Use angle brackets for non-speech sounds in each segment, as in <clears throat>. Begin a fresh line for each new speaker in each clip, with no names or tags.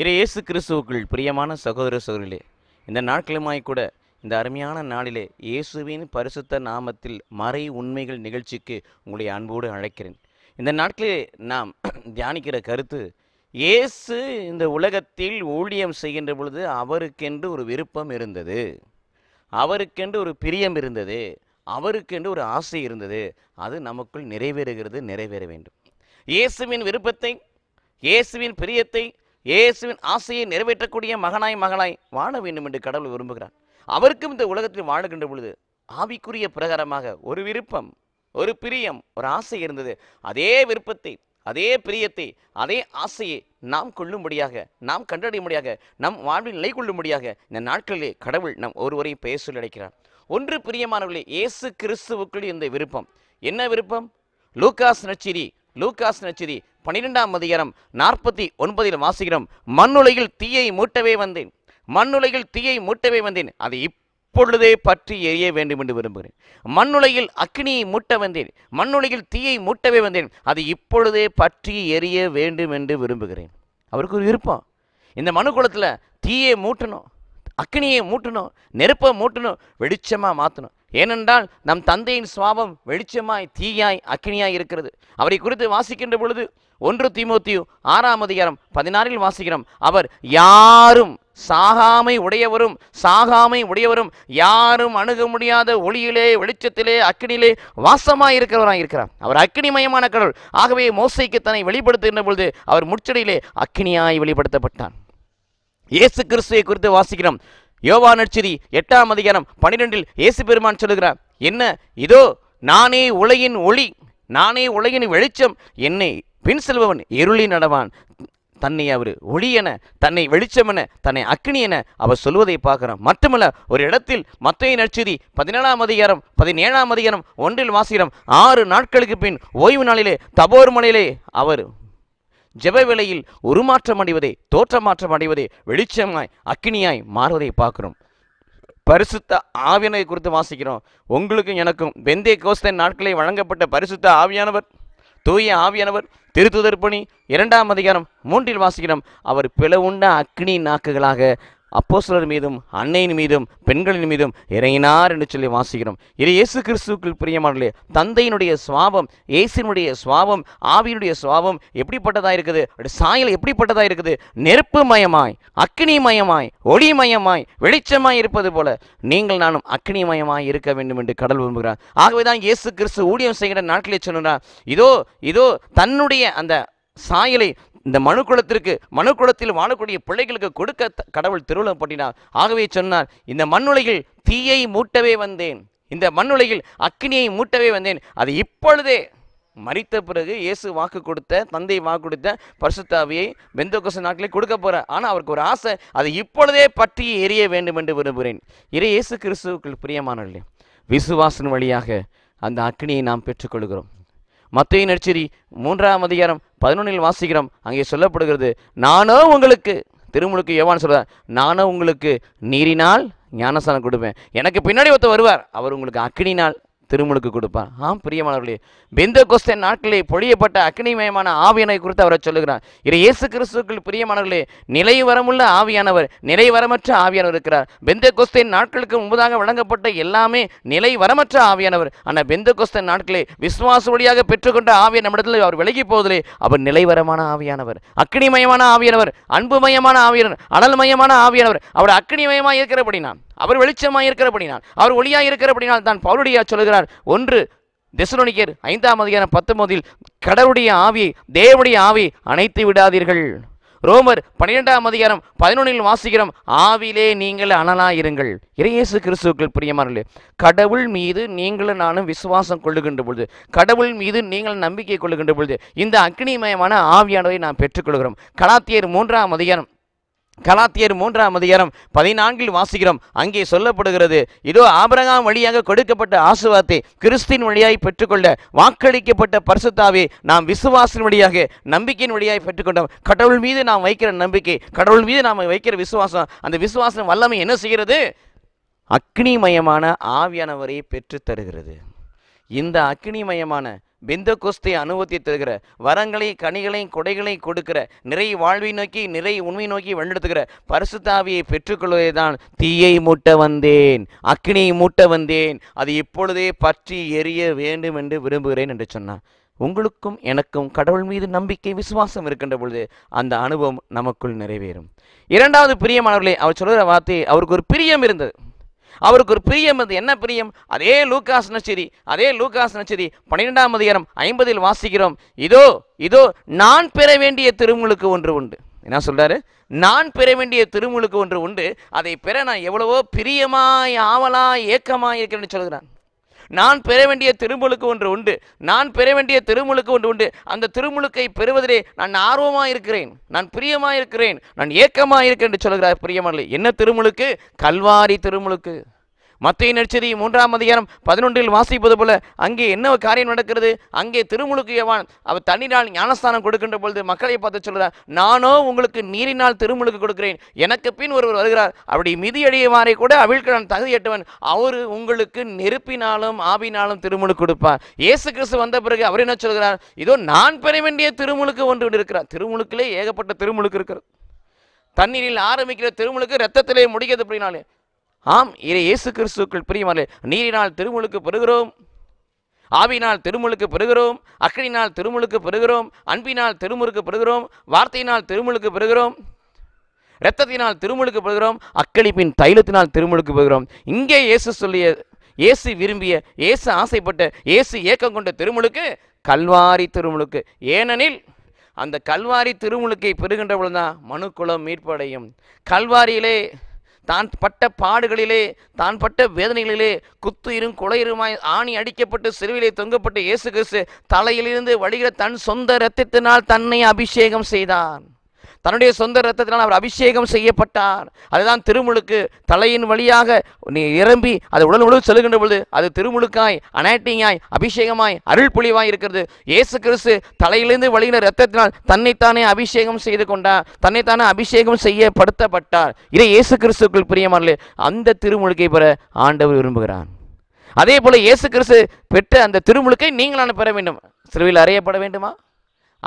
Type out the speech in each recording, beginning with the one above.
இறை இயேசு கிறிஸ்துவுக்குள் பிரியமான சகோதர சகோதரிலே இந்த நாட்களுமாய் கூட இந்த அருமையான நாளிலே இயேசுவின் பரிசுத்த நாமத்தில் மறை உண்மைகள் நிகழ்ச்சிக்கு உங்களை அன்போடு அழைக்கிறேன் இந்த நாட்களிலே நாம் <clears throat> தியானிக்கிற கருத்து இயேசு இந்த உலகத்தில் ஊழியம் செய்கின்ற பொழுது அவருக்கென்று ஒரு விருப்பம் இருந்தது அவருக்கென்று ஒரு பிரியம் இருந்தது அவருக்கென்று ஒரு ஆசை இருந்தது அது நமக்குள் நிறைவேறுகிறது நிறைவேற வேண்டும் இயேசுவின் விருப்பத்தை இயேசுவின் பிரியத்தை இயேசுவின் ஆசையை நிறைவேற்றக்கூடிய மகனாய் மகனாய் வாழ வேண்டும் என்று கடவுள் விரும்புகிறார் அவருக்கும் இந்த உலகத்தில் வாழுகின்ற பொழுது ஆவிக்குரிய பிரகாரமாக ஒரு விருப்பம் ஒரு பிரியம் ஒரு ஆசை இருந்தது அதே விருப்பத்தை அதே பிரியத்தை அதே ஆசையை நாம் கொள்ளும்படியாக நாம் கண்டடையும்படியாக நம் வாழ்வில் நிலை கொள்ளும்படியாக இந்த நாட்களிலே கடவுள் நம் ஒருவரையும் பேசல் அழைக்கிறார் ஒன்று பிரியமானவர்களே இயேசு கிறிஸ்துவுக்குள் இந்த விருப்பம் என்ன விருப்பம் லூகாஸ் நச்சிரி லூகாஸ் நச்சிதி பனிரெண்டாம் அதிகாரம் நாற்பத்தி ஒன்பதில் வாசிக்கிறோம் மண்ணுலையில் தீயை மூட்டவே வந்தேன் மண்ணுலையில் தீயை மூட்டவே வந்தேன் அதை இப்பொழுதே பற்றி எரிய வேண்டும் என்று விரும்புகிறேன் மண்ணுலையில் அக்னியை மூட்ட வந்தேன் மண்ணுலையில் தீயை மூட்டவே வந்தேன் அது இப்பொழுதே பற்றி எரிய வேண்டும் என்று விரும்புகிறேன் அவருக்கு ஒரு விருப்பம் இந்த மனுக்குளத்தில் தீயை மூட்டணும் அக்னியை மூட்டணும் நெருப்பை மூட்டணும் வெளிச்சமாக மாற்றணும் ஏனென்றால் நம் தந்தையின் சுவாபம் வெளிச்சமாய் தீயாய் அக்கினியாய் இருக்கிறது அவரை குறித்து வாசிக்கின்ற பொழுது ஒன்று திமுத்தியு ஆறாம் அதிகாரம் பதினாறில் வாசிக்கிறோம் அவர் யாரும் சாகாமை உடையவரும் சாகாமை உடையவரும் யாரும் அணுக முடியாத ஒளியிலே வெளிச்சத்திலே அக்கினிலே வாசமாய் இருக்கிறவராக இருக்கிறார் அவர் அக்கினிமயமான கடவுள் ஆகவே மோசைக்கு தன்னை வெளிப்படுத்துகின்ற பொழுது அவர் முச்சடியிலே அக்கினியாய் வெளிப்படுத்தப்பட்டான் இயேசு கிறிஸ்துவை குறித்து வாசிக்கிறோம் யோவா நட்சரி எட்டாம் அதிகாரம் பனிரெண்டில் இயேசு பெருமான் சொல்லுகிறார் என்ன இதோ நானே உலகின் ஒளி நானே உலகின் வெளிச்சம் என்னை பின் செல்பவன் இருளி நடவான் தன்னை அவர் ஒளி என தன்னை வெளிச்சம் என தன்னை அக்னி என அவர் சொல்வதை பார்க்கிறோம் மட்டுமல்ல ஒரு இடத்தில் மத்திய நட்சதி பதினேழாம் அதிகாரம் பதினேழாம் அதிகாரம் ஒன்றில் வாசிக்கிறோம் ஆறு நாட்களுக்கு பின் ஓய்வு நாளிலே தபோர் மலையிலே அவர் ஜெப வேளையில் உருமாற்றம் அடைவதே தோற்றமாற்றம் அடைவதே வெளிச்சமாய் அக்கினியாய் மாறுவதை பார்க்கிறோம் பரிசுத்த ஆவியனை குறித்து வாசிக்கிறோம் உங்களுக்கும் எனக்கும் வெந்தே கோஸ்தன் நாட்களை வழங்கப்பட்ட பரிசுத்த ஆவியானவர் தூய ஆவியானவர் திருத்துதற்பணி இரண்டாம் அதிகாரம் மூன்றில் வாசிக்கிறோம் அவர் பிளவுண்ட அக்னி நாக்குகளாக அப்போஸ்லர் மீதும் அன்னையின் மீதும் பெண்களின் மீதும் இறங்கினார் என்று சொல்லி வாசிக்கிறோம் இது இயேசு கிறிஸ்துக்கள் பிரியமானே தந்தையினுடைய சுவாபம் இயேசுனுடைய சுவாபம் ஆவியினுடைய சுவாபம் எப்படிப்பட்டதாக இருக்குது சாயல் எப்படிப்பட்டதாக இருக்குது நெருப்பு மயமாய் அக்னி மயமாய் ஒளி மயமாய் வெளிச்சமாய் இருப்பது போல நீங்கள் நானும் அக்னி மயமாய் இருக்க வேண்டும் என்று கடல் விரும்புகிறார் ஆகவே தான் இயேசு கிறிஸ்து ஊழியம் செய்கிற நாட்களில் சொல்லுறா இதோ இதோ தன்னுடைய அந்த சாயலை இந்த மனு குலத்திற்கு மனு குலத்தில் வாழக்கூடிய பிள்ளைகளுக்கு கொடுக்க கடவுள் திருவிழம் பண்ணினார் ஆகவே சொன்னார் இந்த மண்ணுலையில் தீயை மூட்டவே வந்தேன் இந்த மண்ணுலையில் அக்னியை மூட்டவே வந்தேன் அது இப்பொழுதே மறித்த பிறகு இயேசு வாக்கு கொடுத்த தந்தை வாக்கு கொடுத்த பரிசுத்தாவியை பெந்தோகச நாட்களே கொடுக்க போகிறார் ஆனால் அவருக்கு ஒரு ஆசை அதை இப்பொழுதே பற்றி எரிய வேண்டும் என்று விரும்புகிறேன் இறை இயேசு கிறிஸ்துவுக்குள் பிரியமானவர்களே விசுவாசன் வழியாக அந்த அக்னியை நாம் பெற்றுக்கொள்கிறோம் மத்திய நெற்செரி மூன்றாம் அதிகாரம் பதினொன்றில் வாசிக்கிறோம் அங்கே சொல்லப்படுகிறது நானோ உங்களுக்கு திருமுழுக்கு எவ்வான்னு சொல்கிறார் நானோ உங்களுக்கு நீரினால் ஞானஸ்தானம் கொடுப்பேன் எனக்கு பின்னாடி ஒருத்தர் வருவார் அவர் உங்களுக்கு அக்னினால் திருமுழுக்கு கொடுப்பார் ஆம் பிரியமானவர்களே பெந்த கொஸ்தே நாட்களிலே பொழியப்பட்ட அக்னிமயமான ஆவியனை குறித்து அவரை சொல்லுகிறார் இரு இயேசு கிறிஸ்துக்கள் பிரியமானவர்களே நிலை வரமுள்ள ஆவியானவர் நிலை வரமற்ற ஆவியானவர் இருக்கிறார் பெந்த கொஸ்தே நாட்களுக்கு முன்பதாக வழங்கப்பட்ட எல்லாமே நிலை வரமற்ற ஆவியானவர் ஆனால் பெந்த கொஸ்தே நாட்களே விசுவாச வழியாக பெற்றுக்கொண்ட ஆவியை நம்மிடத்தில் அவர் விலகி போவதிலே அவர் நிலைவரமான ஆவியானவர் அக்னிமயமான ஆவியானவர் அன்புமயமான ஆவியனர் அனல்மயமான ஆவியானவர் அவர் அக்னிமயமாக இருக்கிறபடி நான் அவர் வெளிச்சமாக இருக்கிறபடினால் அவர் ஒளியாக இருக்கிறபடினால் தான் பவுலுடைய சொல்கிறார் ஒன்று தெசலோனிக்கர் ஐந்தாம் அதிகாரம் பத்தொன்பதில் கடவுடைய ஆவி தேவடைய ஆவி அணைத்து விடாதீர்கள் ரோமர் பன்னிரெண்டாம் அதிகாரம் பதினொன்றில் வாசிக்கிறோம் ஆவிலே நீங்கள் இருங்கள் இறையேசு கிறிஸ்துக்கள் பிரியமானே கடவுள் மீது நீங்களும் நானும் விசுவாசம் கொள்ளுகின்ற பொழுது கடவுள் மீது நீங்கள் நம்பிக்கை கொள்ளுகின்ற பொழுது இந்த அக்னிமயமான ஆவியானவை நாம் பெற்றுக்கொள்கிறோம் கலாத்தியர் மூன்றாம் அதிகாரம் கலாத்தியர் மூன்றாம் அதிகாரம் பதினான்கில் வாசிக்கிறோம் அங்கே சொல்லப்படுகிறது இதோ ஆபரகாம் வழியாக கொடுக்கப்பட்ட ஆசுவாத்தை கிறிஸ்தின் வழியாய் பெற்றுக்கொள்ள வாக்களிக்கப்பட்ட பரிசுத்தாவே நாம் விசுவாசின் வழியாக நம்பிக்கையின் வழியாய் பெற்றுக்கொண்டோம் கடவுள் மீது நாம் வைக்கிற நம்பிக்கை கடவுள் மீது நாம் வைக்கிற விசுவாசம் அந்த விசுவாசம் வல்லமை என்ன செய்கிறது அக்னிமயமான ஆவியானவரை பெற்றுத்தருகிறது தருகிறது இந்த அக்னிமயமான பிந்து குஸ்தி அனுபவித்து தருகிற வரங்களை கனிகளையும் கொடைகளையும் கொடுக்கிற நிறை வாழ்வை நோக்கி நிறை உண்மை நோக்கி வழிநடத்துகிற பரிசுத்தாவியை பெற்றுக்கொள்வதை தான் தீயை மூட்ட வந்தேன் அக்னியை மூட்ட வந்தேன் அது இப்பொழுதே பற்றி எரிய வேண்டும் என்று விரும்புகிறேன் என்று சொன்னான் உங்களுக்கும் எனக்கும் கடவுள் மீது நம்பிக்கை விசுவாசம் இருக்கின்ற பொழுது அந்த அனுபவம் நமக்குள் நிறைவேறும் இரண்டாவது பிரியமானவர்களே அவர் சொல்கிற வார்த்தை அவருக்கு ஒரு பிரியம் இருந்தது அவருக்கு ஒரு பிரியம் அது என்ன பிரியம் அதே லூகாஸ் நச்சரி அதே லூகாஸ் நச்சரி பன்னிரெண்டாம் அதிகாரம் ஐம்பதில் வாசிக்கிறோம் இதோ இதோ நான் பெற வேண்டிய திருமுழுக்கு ஒன்று உண்டு என்ன சொல்றாரு நான் பெற வேண்டிய திருமுழுக்கு ஒன்று உண்டு அதை பெற நான் எவ்வளவோ பிரியமாய் ஆவலாய் ஏக்கமாய் இருக்கிறேன்னு சொல்கிறான் நான் பெற வேண்டிய திருமுழுக்கு ஒன்று உண்டு நான் பெற வேண்டிய திருமுழுக்கு ஒன்று உண்டு அந்த திருமுழுக்கை பெறுவதிலே நான் ஆர்வமாக இருக்கிறேன் நான் பிரியமாக இருக்கிறேன் நான் ஏக்கமாக இருக்கேன் என்று சொல்கிறார் பிரியமரளி என்ன திருமுழுக்கு கல்வாரி திருமுழுக்கு மத்திய நெற்செதி மூன்றாம் அதிகாரம் பதினொன்றில் வாசிப்பது போல அங்கே என்ன காரியம் நடக்கிறது அங்கே திருமுழுக்கு எவான் அவர் தண்ணீரால் ஞானஸ்தானம் கொடுக்கின்ற பொழுது மக்களை பார்த்து சொல்கிறார் நானோ உங்களுக்கு நீரினால் திருமுழுக்கு கொடுக்கிறேன் எனக்கு பின் ஒருவர் வருகிறார் அப்படி மிதியடையுமாறே கூட அவிழ்க்கு நான் தகுதியட்டவன் அவர் உங்களுக்கு நெருப்பினாலும் ஆவினாலும் திருமுழுக்கு கொடுப்பார் இயேசு கிறிஸ்து வந்த பிறகு அவர் என்ன சொல்கிறார் இதோ நான் பெற வேண்டிய திருமுழுக்கு ஒன்று இருக்கிறார் திருமுழுக்கிலே ஏகப்பட்ட திருமுழுக்கு இருக்கிறது தண்ணீரில் ஆரம்பிக்கிற திருமுழுக்கு ரத்தத்திலே முடிக்கிறது அப்படின்னாலே ஆம் இறை இயேசு கிறிஸ்துக்கள் பிரியமரே நீரினால் திருமுழுக்கு பெறுகிறோம் ஆவினால் திருமுழுக்கு பெறுகிறோம் அக்கடினால் திருமுழுக்கு பெறுகிறோம் அன்பினால் திருமுழுக்கு பெறுகிறோம் வார்த்தையினால் திருமுழுக்கு பெறுகிறோம் இரத்தத்தினால் திருமுழுக்கு பெறுகிறோம் அக்களிப்பின் தைலத்தினால் திருமுழுக்கு பெறுகிறோம் இங்கே இயேசு சொல்லிய இயேசு விரும்பிய இயேசு ஆசைப்பட்ட இயேசு ஏக்கம் கொண்ட திருமுழுக்கு கல்வாரி திருமுழுக்கு ஏனெனில் அந்த கல்வாரி திருமுழுக்கை பெறுகின்ற பொழுதுதான் மனுக்குளம் மீட்படையும் கல்வாரியிலே தான் பட்ட பாடுகளிலே தான் பட்ட வேதனைகளிலே குத்துயிரும் குளையருமாய் ஆணி அடிக்கப்பட்டு சிறுவிலே தொங்கப்பட்டு இயேசு கிறிஸ்து தலையிலிருந்து வழிகிற தன் சொந்த இரத்தத்தினால் தன்னை அபிஷேகம் செய்தான் தன்னுடைய சொந்த ரத்தத்தினால் அவர் அபிஷேகம் செய்யப்பட்டார் அதுதான் திருமுழுக்கு தலையின் வழியாக நீ இறம்பி அது உடல் முழு செல்கின்ற பொழுது அது திருமுழுக்காய் அனாட்டிங்காய் அபிஷேகமாய் அருள் புலிவாய் இருக்கிறது இயேசு கிறிஸ்து தலையிலிருந்து வழியின ரத்தத்தினால் தன்னைத்தானே அபிஷேகம் செய்து கொண்டார் தன்னைத்தானே அபிஷேகம் செய்யப்படுத்தப்பட்டார் இதை இயேசு கிறிஸ்துக்குள் பிரியமானே அந்த திருமுழுக்கை பெற ஆண்டவர் விரும்புகிறான் அதே போல இயேசு கிறிஸ்து பெற்ற அந்த திருமுழுக்கை நீங்கள் பெற வேண்டும் சிறுவில் அறியப்பட வேண்டுமா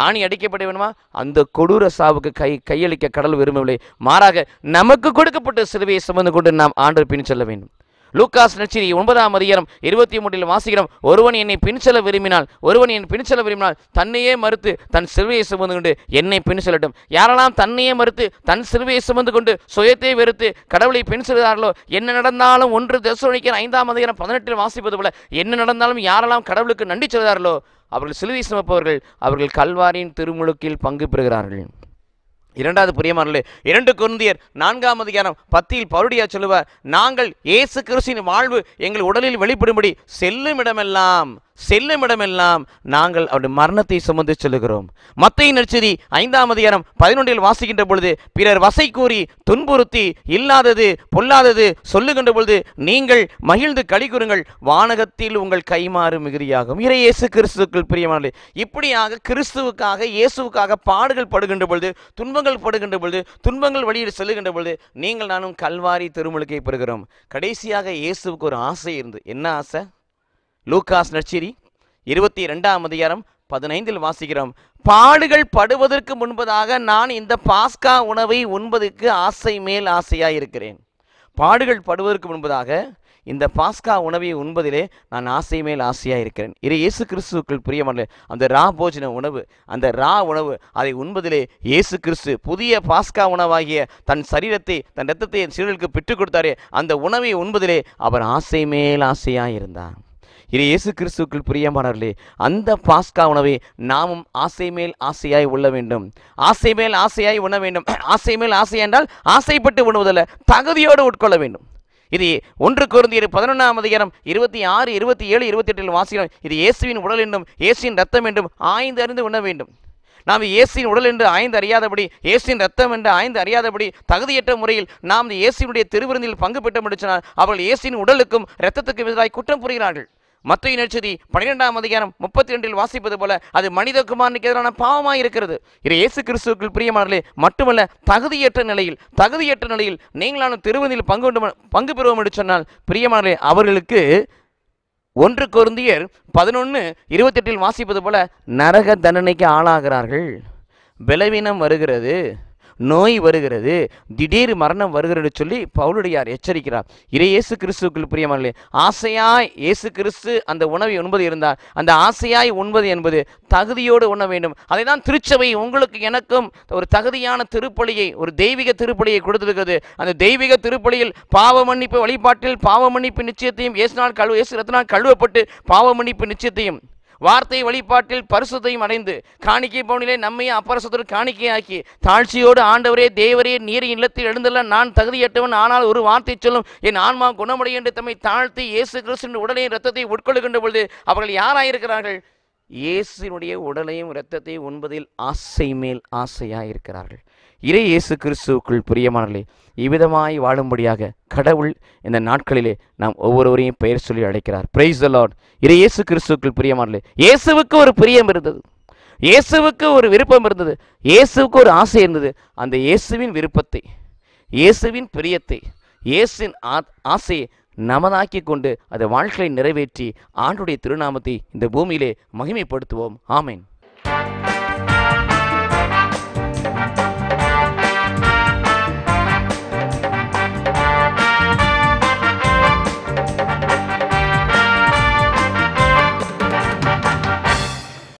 ஆணி அடிக்கப்பட வேணுமா அந்த கொடூர சாவுக்கு கை கையளிக்க கடல் விரும்பவில்லை மாறாக நமக்கு கொடுக்கப்பட்ட சிலுவையை சுமந்து கொண்டு நாம் ஆண்டு பின் செல்ல வேண்டும் லூகாஸ் நச்சிரி ஒன்பதாம் அதிகாரம் இருபத்தி மூன்றில் வாசிக்கிறோம் ஒருவன் என்னை பின்செல்ல விரும்பினால் ஒருவன் என் பின்செல்ல விரும்பினால் தன்னையே மறுத்து தன் சிறுவையை சுமந்து கொண்டு என்னை பின்செல்லட்டும் யாரெல்லாம் தன்னையே மறுத்து தன் சிறுவையை சுமந்து கொண்டு சுயத்தை வெறுத்து கடவுளை பின்செல்கிறார்களோ என்ன நடந்தாலும் ஒன்று தசோனிக்கிற ஐந்தாம் அதிகாரம் பதினெட்டில் வாசிப்பது போல என்ன நடந்தாலும் யாரெல்லாம் கடவுளுக்கு நன்றி செல்கிறார்களோ அவர்கள் சிலுவை சுமப்பவர்கள் அவர்கள் கல்வாரியின் திருமுழுக்கில் பங்கு பெறுகிறார்கள் இரண்டாவது பிரியமானே இரண்டு குருந்தியர் நான்காம் அதிகாரம் பத்தியில் பருடியா சொல்லுவார் நாங்கள் இயேசு கிறிஸ்தின் வாழ்வு எங்கள் உடலில் வெளிப்படும்படி செல்லும் இடமெல்லாம் செல்லுமிடமெல்லாம் நாங்கள் அவருடைய மரணத்தை சுமந்து செல்லுகிறோம் மத்திய நெச்சரி ஐந்தாம் அதிகாரம் பதினொன்றில் வாசிக்கின்ற பொழுது பிறர் வசை கூறி துன்புறுத்தி இல்லாதது பொல்லாதது சொல்லுகின்ற பொழுது நீங்கள் மகிழ்ந்து கழிக்குறுங்கள் வானகத்தில் உங்கள் கைமாறு மிகுதியாகும் இறை இயேசு கிறிஸ்துக்கள் பிரியமானது இப்படியாக கிறிஸ்துவுக்காக இயேசுவுக்காக பாடுகள் படுகின்ற பொழுது துன்பங்கள் படுகின்ற பொழுது துன்பங்கள் வழியில் செல்லுகின்ற பொழுது நீங்கள் நானும் கல்வாரி திருமுழுக்கை பெறுகிறோம் கடைசியாக இயேசுவுக்கு ஒரு ஆசை இருந்து என்ன ஆசை லூகாஸ் நச்சிரி இருபத்தி ரெண்டாம் அதிகாரம் பதினைந்தில் வாசிக்கிறோம் பாடுகள் படுவதற்கு முன்பதாக நான் இந்த பாஸ்கா உணவை உண்பதற்கு ஆசை மேல் ஆசையாக இருக்கிறேன் பாடுகள் படுவதற்கு முன்பதாக இந்த பாஸ்கா உணவை உண்பதிலே நான் ஆசை மேல் ஆசையாக இருக்கிறேன் இரு இயேசு கிறிஸ்துக்கள் பிரியமல்ல அந்த ரா போஜன உணவு அந்த ரா உணவு அதை உண்பதிலே இயேசு கிறிஸ்து புதிய பாஸ்கா உணவாகிய தன் சரீரத்தை தன் ரத்தத்தை சீடர்களுக்கு பெற்றுக் கொடுத்தாரே அந்த உணவை உண்பதிலே அவர் ஆசை மேல் ஆசையாக இருந்தார் இது இயேசு கிறிஸ்துக்கள் பிரியமானர்களே அந்த பாஸ்கா உணவை நாமும் ஆசை மேல் ஆசையாய் உள்ள வேண்டும் ஆசை மேல் ஆசையாய் உண்ண வேண்டும் <clears throat> ஆசை மேல் ஆசை என்றால் ஆசைப்பட்டு உணவுதல்ல தகுதியோடு உட்கொள்ள வேண்டும் இது ஒன்று குருந்தியர் பதினொன்றாம் அதிகாரம் இருபத்தி ஆறு இருபத்தி ஏழு இருபத்தி எட்டில் வாசிக்கிறோம் இது இயேசுவின் உடல் என்றும் இயேசுவின் ரத்தம் என்றும் ஆய்ந்து அறிந்து உண்ண வேண்டும் நாம் இயேசின் உடல் என்று ஆய்ந்து அறியாதபடி இயேசின் ரத்தம் என்று ஆய்ந்து அறியாதபடி தகுதியற்ற முறையில் நாம் இயேசினுடைய திருவிருந்தில் பங்கு பெற்ற முடிச்சினால் அவர்கள் இயேசின் உடலுக்கும் ரத்தத்துக்கும் எதிராக குற்றம் புரிகிறார்கள் மத்திய நெச்சதி பனிரெண்டாம் அதிகாரம் முப்பத்தி ரெண்டில் வாசிப்பது போல அது மனித குமாரனுக்கு எதிரான பாவமாக இருக்கிறது இது இயேசு கிறிஸ்துவுக்குள் பிரியமானே மட்டுமல்ல தகுதியற்ற நிலையில் தகுதியற்ற நிலையில் நீங்களான திருவந்தியில் பங்கு பங்கு பெறுவோம் என்று சொன்னால் பிரியமானே அவர்களுக்கு ஒன்று கொருந்தியர் பதினொன்று இருபத்தெட்டில் வாசிப்பது போல நரக தண்டனைக்கு ஆளாகிறார்கள் பலவீனம் வருகிறது நோய் வருகிறது திடீர் மரணம் வருகிறது சொல்லி பவுலுடையார் எச்சரிக்கிறார் இறை இயேசு கிறிஸ்துக்குள் பிரியமானே ஆசையாய் இயேசு கிறிஸ்து அந்த உணவை உண்பது இருந்தார் அந்த ஆசையாய் உண்பது என்பது தகுதியோடு உண்ண வேண்டும் அதை தான் திருச்சபை உங்களுக்கு எனக்கும் ஒரு தகுதியான திருப்பலியை ஒரு தெய்வீக திருப்பலியை கொடுத்திருக்கிறது அந்த தெய்வீக திருப்பலியில் பாவ மன்னிப்பு வழிபாட்டில் பாவ மன்னிப்பு நிச்சயத்தையும் இயேசுநாள் கழுவு இயேசு ரத்தினால் கழுவப்பட்டு பாவ மன்னிப்பு நிச்சயத்தையும் வார்த்தை வழிபாட்டில் பரிசுத்தையும் அடைந்து காணிக்கை பவுனிலே நம்மையும் அப்பரசத்தோடு காணிக்கையாக்கி தாழ்ச்சியோடு ஆண்டவரே தேவரே நீர் இல்லத்தில் எழுந்தல்ல நான் தகுதியற்றவன் ஆனால் ஒரு வார்த்தை சொல்லும் என் ஆன்மா குணமுடைய என்று தம்மை தாழ்த்தி இயேசு கிறிஸ்து உடனே ரத்தத்தை உட்கொள்ளுகின்ற பொழுது அவர்கள் யாராயிருக்கிறார்கள் இயேசுனுடைய உடலையும் இரத்தத்தையும் உண்பதில் ஆசை மேல் ஆசையாக இருக்கிறார்கள் இறை இயேசு கிறிஸ்துவுக்குள் பிரியமானலே இவ்விதமாய் வாழும்படியாக கடவுள் இந்த நாட்களிலே நாம் ஒவ்வொருவரையும் பெயர் சொல்லி அழைக்கிறார் பிரைஸ் லார்ட் இறை இயேசு கிறிஸ்துவுக்குள் பிரியமானலே இயேசுவுக்கு ஒரு பிரியம் இருந்தது இயேசுவுக்கு ஒரு விருப்பம் இருந்தது இயேசுவுக்கு ஒரு ஆசை இருந்தது அந்த இயேசுவின் விருப்பத்தை இயேசுவின் பிரியத்தை இயேசின் ஆசையை நமதாக்கிக் கொண்டு அதை வாழ்க்கையை நிறைவேற்றி ஆண்டுடைய திருநாமத்தை இந்த பூமியிலே மகிமைப்படுத்துவோம் ஆமேன்